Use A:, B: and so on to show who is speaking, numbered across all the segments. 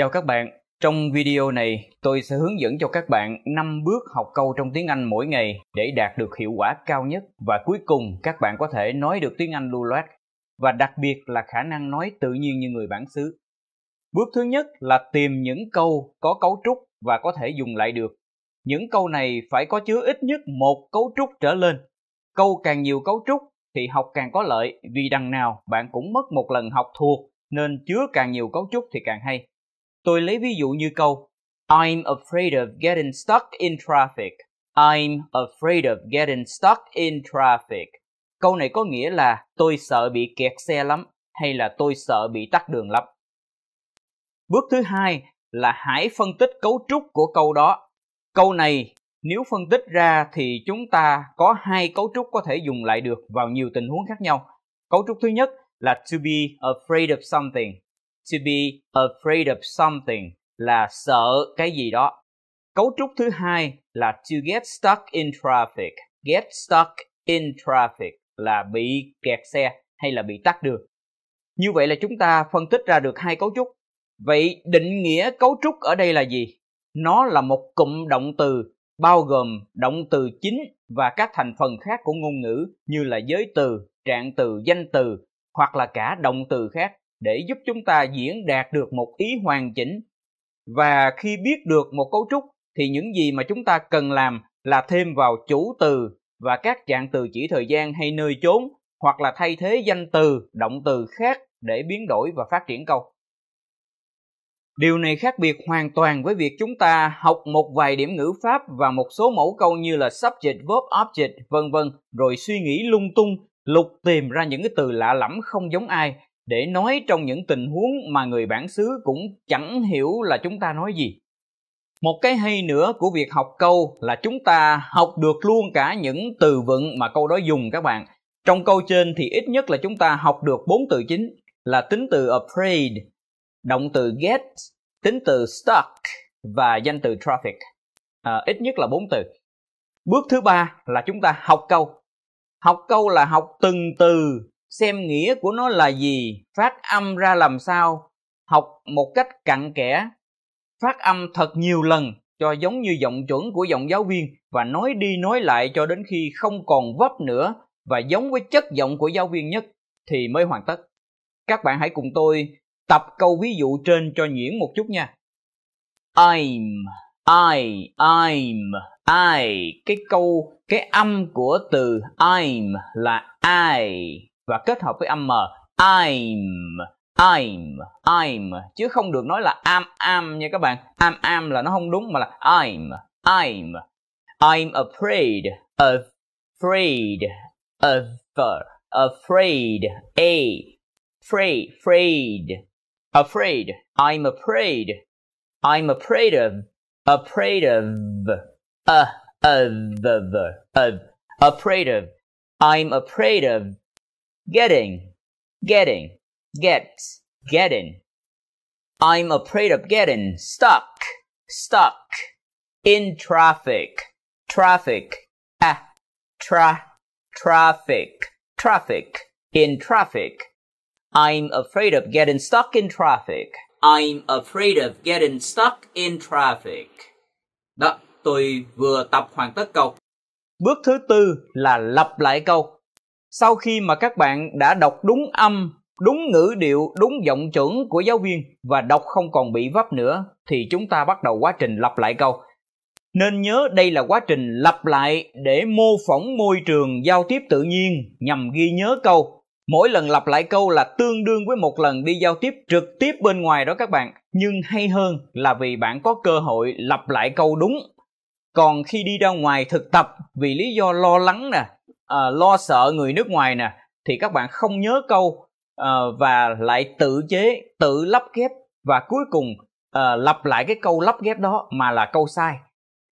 A: Chào các bạn, trong video này tôi sẽ hướng dẫn cho các bạn 5 bước học câu trong tiếng Anh mỗi ngày để đạt được hiệu quả cao nhất và cuối cùng các bạn có thể nói được tiếng Anh lưu loát và đặc biệt là khả năng nói tự nhiên như người bản xứ. Bước thứ nhất là tìm những câu có cấu trúc và có thể dùng lại được. Những câu này phải có chứa ít nhất một cấu trúc trở lên. Câu càng nhiều cấu trúc thì học càng có lợi vì đằng nào bạn cũng mất một lần học thuộc nên chứa càng nhiều cấu trúc thì càng hay. Tôi lấy ví dụ như câu I'm afraid of getting stuck in traffic. I'm afraid of getting stuck in traffic. Câu này có nghĩa là tôi sợ bị kẹt xe lắm hay là tôi sợ bị tắc đường lắm. Bước thứ hai là hãy phân tích cấu trúc của câu đó. Câu này nếu phân tích ra thì chúng ta có hai cấu trúc có thể dùng lại được vào nhiều tình huống khác nhau. Cấu trúc thứ nhất là to be afraid of something To be afraid of something là sợ cái gì đó. Cấu trúc thứ hai là to get stuck in traffic. Get stuck in traffic là bị kẹt xe hay là bị tắt đường. Như vậy là chúng ta phân tích ra được hai cấu trúc. Vậy định nghĩa cấu trúc ở đây là gì? Nó là một cụm động từ bao gồm động từ chính và các thành phần khác của ngôn ngữ như là giới từ, trạng từ, danh từ hoặc là cả động từ khác để giúp chúng ta diễn đạt được một ý hoàn chỉnh và khi biết được một cấu trúc thì những gì mà chúng ta cần làm là thêm vào chủ từ và các trạng từ chỉ thời gian hay nơi chốn hoặc là thay thế danh từ động từ khác để biến đổi và phát triển câu điều này khác biệt hoàn toàn với việc chúng ta học một vài điểm ngữ pháp và một số mẫu câu như là subject verb object vân vân rồi suy nghĩ lung tung lục tìm ra những cái từ lạ lẫm không giống ai để nói trong những tình huống mà người bản xứ cũng chẳng hiểu là chúng ta nói gì một cái hay nữa của việc học câu là chúng ta học được luôn cả những từ vựng mà câu đó dùng các bạn trong câu trên thì ít nhất là chúng ta học được bốn từ chính là tính từ afraid động từ get tính từ stuck và danh từ traffic à, ít nhất là bốn từ bước thứ ba là chúng ta học câu học câu là học từng từ xem nghĩa của nó là gì phát âm ra làm sao học một cách cặn kẽ phát âm thật nhiều lần cho giống như giọng chuẩn của giọng giáo viên và nói đi nói lại cho đến khi không còn vấp nữa và giống với chất giọng của giáo viên nhất thì mới hoàn tất các bạn hãy cùng tôi tập câu ví dụ trên cho nhuyễn một chút nha i'm i i'm i cái câu cái âm của từ i'm là i và kết hợp với âm m I'm I'm I'm chứ không được nói là am am nha các bạn am am là nó không đúng mà là I'm I'm I'm afraid afraid of afraid a afraid afraid afraid I'm afraid I'm afraid of afraid of uh, of of of afraid of I'm afraid of Getting, getting, gets, getting. I'm afraid of getting stuck, stuck. In traffic, traffic, ah, tra, traffic, traffic. In traffic. I'm afraid of getting stuck in traffic. I'm afraid of getting stuck in traffic. Đó, tôi vừa tập hoàn tất câu. Bước thứ tư là lặp lại câu. sau khi mà các bạn đã đọc đúng âm đúng ngữ điệu đúng giọng chuẩn của giáo viên và đọc không còn bị vấp nữa thì chúng ta bắt đầu quá trình lặp lại câu nên nhớ đây là quá trình lặp lại để mô phỏng môi trường giao tiếp tự nhiên nhằm ghi nhớ câu mỗi lần lặp lại câu là tương đương với một lần đi giao tiếp trực tiếp bên ngoài đó các bạn nhưng hay hơn là vì bạn có cơ hội lặp lại câu đúng còn khi đi ra ngoài thực tập vì lý do lo lắng nè uh, lo sợ người nước ngoài nè thì các bạn không nhớ câu uh, và lại tự chế tự lắp ghép và cuối cùng uh, lặp lại cái câu lắp ghép đó mà là câu sai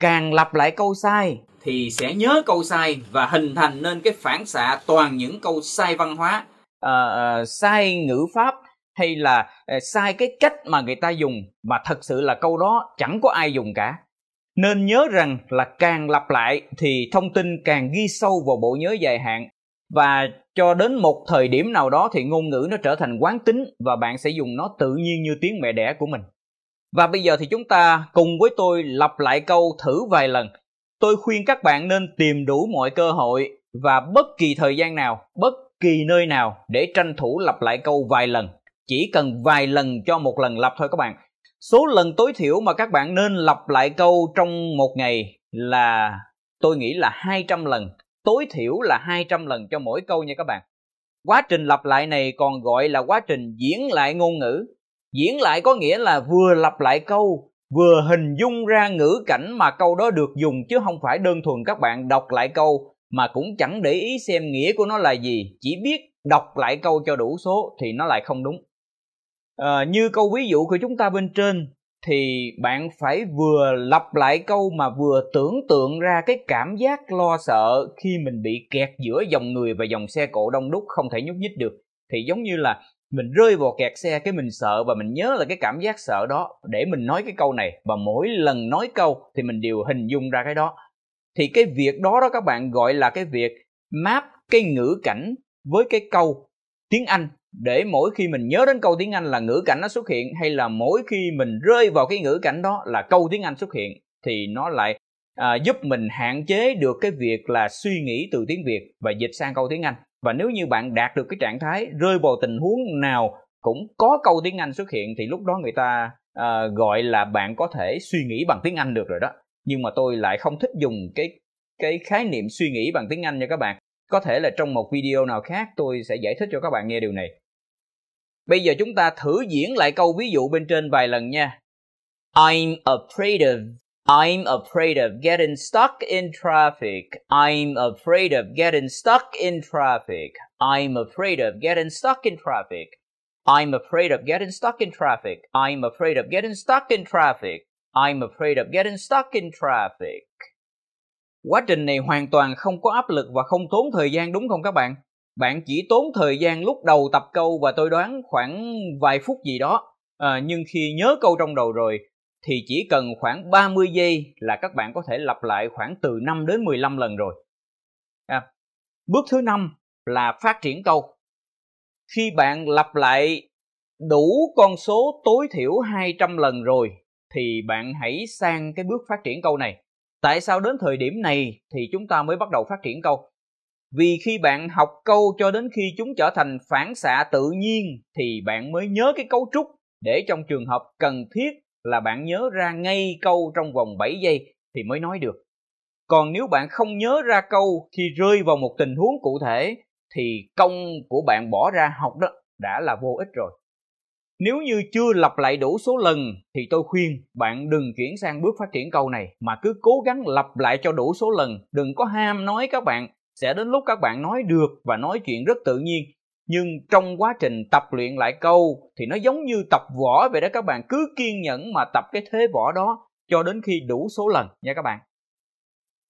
A: càng lặp lại câu sai thì sẽ nhớ câu sai và hình thành nên cái phản xạ toàn những câu sai văn hóa uh, uh, sai ngữ pháp hay là uh, sai cái cách mà người ta dùng mà thật sự là câu đó chẳng có ai dùng cả nên nhớ rằng là càng lặp lại thì thông tin càng ghi sâu vào bộ nhớ dài hạn và cho đến một thời điểm nào đó thì ngôn ngữ nó trở thành quán tính và bạn sẽ dùng nó tự nhiên như tiếng mẹ đẻ của mình. Và bây giờ thì chúng ta cùng với tôi lặp lại câu thử vài lần. Tôi khuyên các bạn nên tìm đủ mọi cơ hội và bất kỳ thời gian nào, bất kỳ nơi nào để tranh thủ lặp lại câu vài lần. Chỉ cần vài lần cho một lần lặp thôi các bạn số lần tối thiểu mà các bạn nên lặp lại câu trong một ngày là tôi nghĩ là 200 lần tối thiểu là 200 lần cho mỗi câu nha các bạn quá trình lặp lại này còn gọi là quá trình diễn lại ngôn ngữ diễn lại có nghĩa là vừa lặp lại câu vừa hình dung ra ngữ cảnh mà câu đó được dùng chứ không phải đơn thuần các bạn đọc lại câu mà cũng chẳng để ý xem nghĩa của nó là gì chỉ biết đọc lại câu cho đủ số thì nó lại không đúng à, như câu ví dụ của chúng ta bên trên thì bạn phải vừa lặp lại câu mà vừa tưởng tượng ra cái cảm giác lo sợ khi mình bị kẹt giữa dòng người và dòng xe cộ đông đúc không thể nhúc nhích được thì giống như là mình rơi vào kẹt xe cái mình sợ và mình nhớ là cái cảm giác sợ đó để mình nói cái câu này và mỗi lần nói câu thì mình đều hình dung ra cái đó thì cái việc đó đó các bạn gọi là cái việc map cái ngữ cảnh với cái câu tiếng anh để mỗi khi mình nhớ đến câu tiếng Anh là ngữ cảnh nó xuất hiện hay là mỗi khi mình rơi vào cái ngữ cảnh đó là câu tiếng Anh xuất hiện thì nó lại à, giúp mình hạn chế được cái việc là suy nghĩ từ tiếng Việt và dịch sang câu tiếng Anh và nếu như bạn đạt được cái trạng thái rơi vào tình huống nào cũng có câu tiếng Anh xuất hiện thì lúc đó người ta à, gọi là bạn có thể suy nghĩ bằng tiếng Anh được rồi đó nhưng mà tôi lại không thích dùng cái cái khái niệm suy nghĩ bằng tiếng Anh nha các bạn có thể là trong một video nào khác tôi sẽ giải thích cho các bạn nghe điều này Bây giờ chúng ta thử diễn lại câu ví dụ bên trên vài lần nha. I'm afraid of I'm afraid of getting stuck in traffic. I'm afraid of getting stuck in traffic. I'm afraid of getting stuck in traffic. I'm afraid of getting stuck in traffic. I'm afraid of getting stuck in traffic. I'm afraid of getting stuck in traffic. Quá trình này hoàn toàn không có áp lực và không tốn thời gian đúng không các bạn? bạn chỉ tốn thời gian lúc đầu tập câu và tôi đoán khoảng vài phút gì đó à, nhưng khi nhớ câu trong đầu rồi thì chỉ cần khoảng 30 giây là các bạn có thể lặp lại khoảng từ 5 đến 15 lần rồi. À, bước thứ năm là phát triển câu. Khi bạn lặp lại đủ con số tối thiểu 200 lần rồi thì bạn hãy sang cái bước phát triển câu này. Tại sao đến thời điểm này thì chúng ta mới bắt đầu phát triển câu? vì khi bạn học câu cho đến khi chúng trở thành phản xạ tự nhiên thì bạn mới nhớ cái cấu trúc để trong trường hợp cần thiết là bạn nhớ ra ngay câu trong vòng 7 giây thì mới nói được. Còn nếu bạn không nhớ ra câu khi rơi vào một tình huống cụ thể thì công của bạn bỏ ra học đó đã là vô ích rồi. Nếu như chưa lặp lại đủ số lần thì tôi khuyên bạn đừng chuyển sang bước phát triển câu này mà cứ cố gắng lặp lại cho đủ số lần, đừng có ham nói các bạn sẽ đến lúc các bạn nói được và nói chuyện rất tự nhiên nhưng trong quá trình tập luyện lại câu thì nó giống như tập võ vậy đó các bạn cứ kiên nhẫn mà tập cái thế võ đó cho đến khi đủ số lần nha các bạn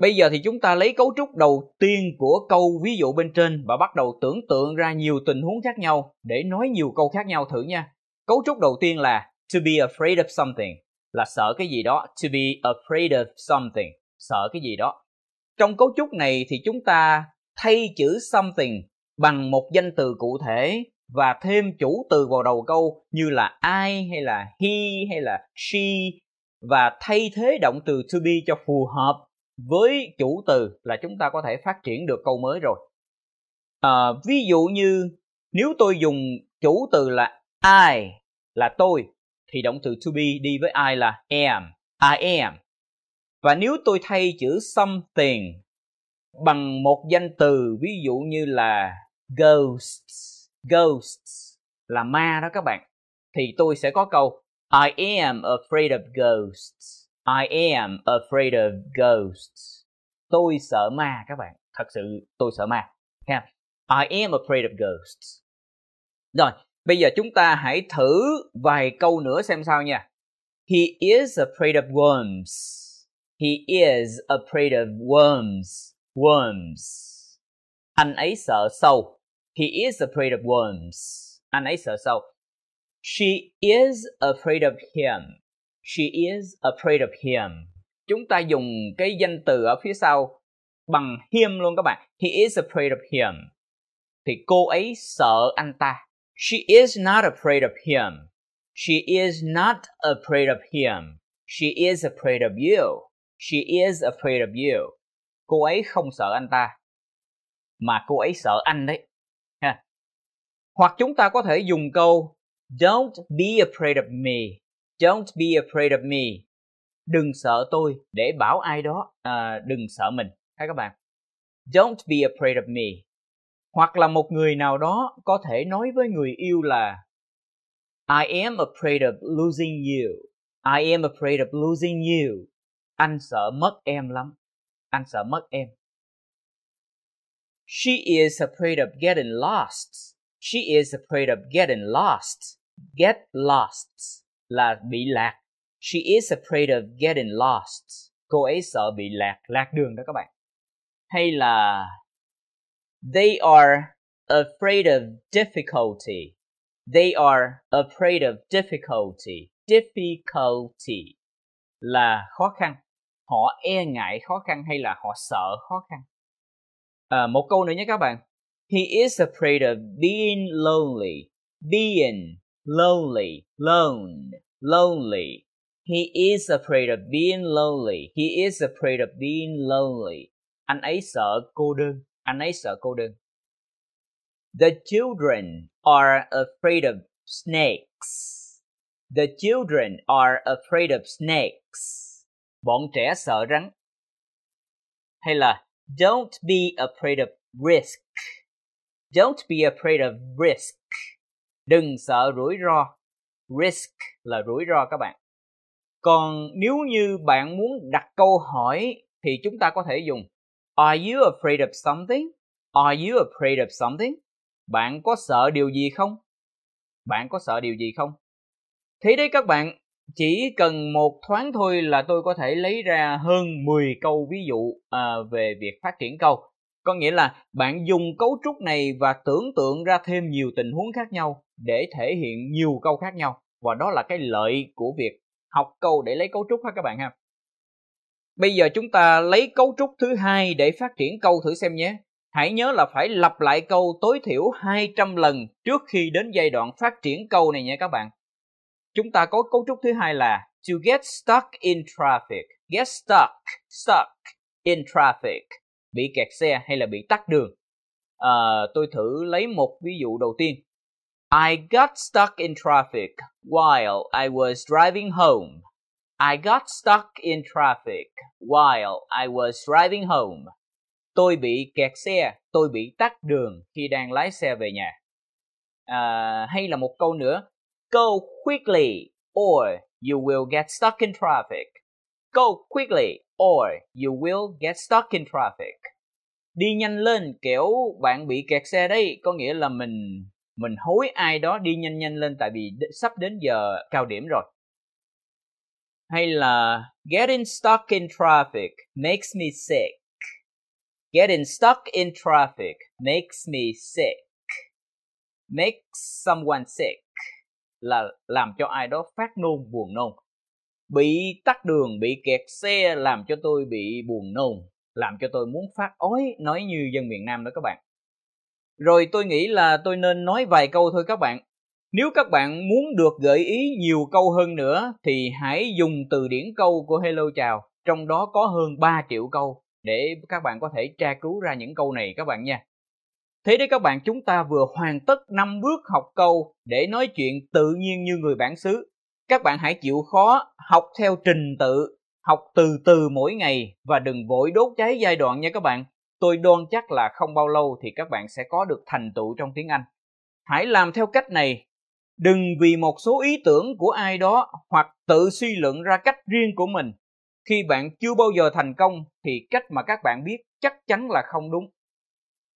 A: bây giờ thì chúng ta lấy cấu trúc đầu tiên của câu ví dụ bên trên và bắt đầu tưởng tượng ra nhiều tình huống khác nhau để nói nhiều câu khác nhau thử nha cấu trúc đầu tiên là to be afraid of something là sợ cái gì đó to be afraid of something sợ cái gì đó trong cấu trúc này thì chúng ta thay chữ something bằng một danh từ cụ thể và thêm chủ từ vào đầu câu như là I hay là he hay là she và thay thế động từ to be cho phù hợp với chủ từ là chúng ta có thể phát triển được câu mới rồi. À, ví dụ như nếu tôi dùng chủ từ là I là tôi thì động từ to be đi với I là am, I am và nếu tôi thay chữ something bằng một danh từ ví dụ như là ghosts ghosts là ma đó các bạn thì tôi sẽ có câu I am afraid of ghosts I am afraid of ghosts tôi sợ ma các bạn thật sự tôi sợ ma I am afraid of ghosts rồi bây giờ chúng ta hãy thử vài câu nữa xem sao nha He is afraid of worms He is afraid of worms. Worms. Anh ấy sợ sâu. He is afraid of worms. Anh ấy sợ sâu. She is afraid of him. She is afraid of him. Chúng ta dùng cái danh từ ở phía sau bằng him luôn các bạn. He is afraid of him. Thì cô ấy sợ anh ta. She is not afraid of him. She is not afraid of him. She is afraid of you. She is afraid of you. Cô ấy không sợ anh ta, mà cô ấy sợ anh đấy. Ha. Hoặc chúng ta có thể dùng câu Don't be afraid of me. Don't be afraid of me. Đừng sợ tôi để bảo ai đó à, đừng sợ mình. Ha các bạn. Don't be afraid of me. Hoặc là một người nào đó có thể nói với người yêu là I am afraid of losing you. I am afraid of losing you. Anh sợ mất em lắm. Anh sợ mất em. She is afraid of getting lost. She is afraid of getting lost. Get lost là bị lạc. She is afraid of getting lost. Cô ấy sợ bị lạc, lạc đường đó các bạn. Hay là They are afraid of difficulty. They are afraid of difficulty. Difficulty là khó khăn họ e ngại khó khăn hay là họ sợ khó khăn à, một câu nữa nhé các bạn he is afraid of being lonely being lonely lone lonely he is afraid of being lonely he is afraid of being lonely anh ấy sợ cô đơn anh ấy sợ cô đơn the children are afraid of snakes the children are afraid of snakes bọn trẻ sợ rắn. Hay là don't be afraid of risk. Don't be afraid of risk. Đừng sợ rủi ro. Risk là rủi ro các bạn. Còn nếu như bạn muốn đặt câu hỏi thì chúng ta có thể dùng Are you afraid of something? Are you afraid of something? Bạn có sợ điều gì không? Bạn có sợ điều gì không? Thế đấy các bạn, chỉ cần một thoáng thôi là tôi có thể lấy ra hơn 10 câu ví dụ à, về việc phát triển câu có nghĩa là bạn dùng cấu trúc này và tưởng tượng ra thêm nhiều tình huống khác nhau để thể hiện nhiều câu khác nhau và đó là cái lợi của việc học câu để lấy cấu trúc ha các bạn ha bây giờ chúng ta lấy cấu trúc thứ hai để phát triển câu thử xem nhé hãy nhớ là phải lặp lại câu tối thiểu 200 lần trước khi đến giai đoạn phát triển câu này nhé các bạn Chúng ta có cấu trúc thứ hai là to get stuck in traffic. Get stuck, stuck in traffic. Bị kẹt xe hay là bị tắt đường. À, tôi thử lấy một ví dụ đầu tiên. I got stuck in traffic while I was driving home. I got stuck in traffic while I was driving home. Tôi bị kẹt xe, tôi bị tắt đường khi đang lái xe về nhà. À, hay là một câu nữa, Go quickly or you will get stuck in traffic. Go quickly or you will get stuck in traffic. Đi nhanh lên kiểu bạn bị kẹt xe đấy, có nghĩa là mình mình hối ai đó đi nhanh nhanh lên tại vì sắp đến giờ cao điểm rồi. Hay là getting stuck in traffic makes me sick. Getting stuck in traffic makes me sick. Makes someone sick là làm cho ai đó phát nôn buồn nôn bị tắt đường bị kẹt xe làm cho tôi bị buồn nôn làm cho tôi muốn phát ói nói như dân miền nam đó các bạn rồi tôi nghĩ là tôi nên nói vài câu thôi các bạn nếu các bạn muốn được gợi ý nhiều câu hơn nữa thì hãy dùng từ điển câu của hello chào trong đó có hơn 3 triệu câu để các bạn có thể tra cứu ra những câu này các bạn nha Thế đấy các bạn, chúng ta vừa hoàn tất 5 bước học câu để nói chuyện tự nhiên như người bản xứ. Các bạn hãy chịu khó, học theo trình tự, học từ từ mỗi ngày và đừng vội đốt cháy giai đoạn nha các bạn. Tôi đoan chắc là không bao lâu thì các bạn sẽ có được thành tựu trong tiếng Anh. Hãy làm theo cách này. Đừng vì một số ý tưởng của ai đó hoặc tự suy luận ra cách riêng của mình. Khi bạn chưa bao giờ thành công thì cách mà các bạn biết chắc chắn là không đúng